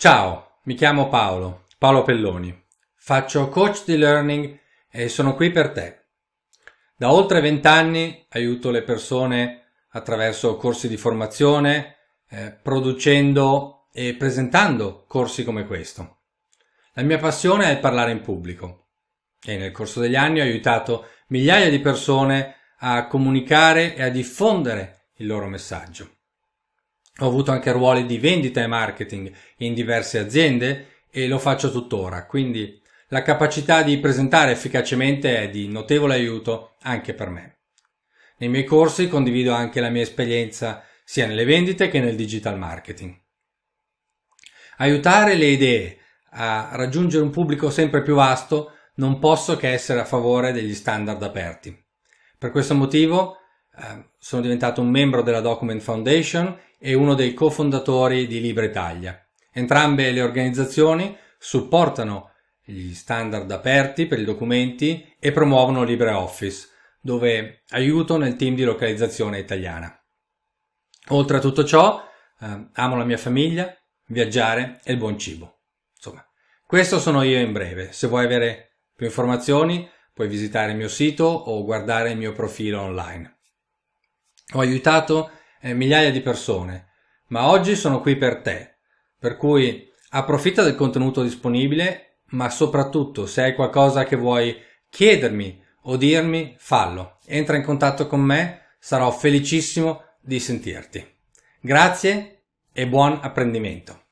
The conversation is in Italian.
Ciao, mi chiamo Paolo, Paolo Pelloni. Faccio coach di learning e sono qui per te. Da oltre vent'anni aiuto le persone attraverso corsi di formazione, eh, producendo e presentando corsi come questo. La mia passione è il parlare in pubblico e nel corso degli anni ho aiutato migliaia di persone a comunicare e a diffondere il loro messaggio. Ho avuto anche ruoli di vendita e marketing in diverse aziende e lo faccio tuttora, quindi la capacità di presentare efficacemente è di notevole aiuto anche per me. Nei miei corsi condivido anche la mia esperienza sia nelle vendite che nel digital marketing. Aiutare le idee a raggiungere un pubblico sempre più vasto non posso che essere a favore degli standard aperti. Per questo motivo eh, sono diventato un membro della Document Foundation e uno dei cofondatori di Libre Italia. Entrambe le organizzazioni supportano gli standard aperti per i documenti e promuovono LibreOffice, dove aiuto nel team di localizzazione italiana. Oltre a tutto ciò, eh, amo la mia famiglia, viaggiare e il buon cibo. Insomma, questo sono io in breve. Se vuoi avere più informazioni, puoi visitare il mio sito o guardare il mio profilo online. Ho aiutato eh, migliaia di persone, ma oggi sono qui per te. Per cui approfitta del contenuto disponibile, ma soprattutto se hai qualcosa che vuoi chiedermi o dirmi, fallo. Entra in contatto con me, sarò felicissimo di sentirti. Grazie e buon apprendimento.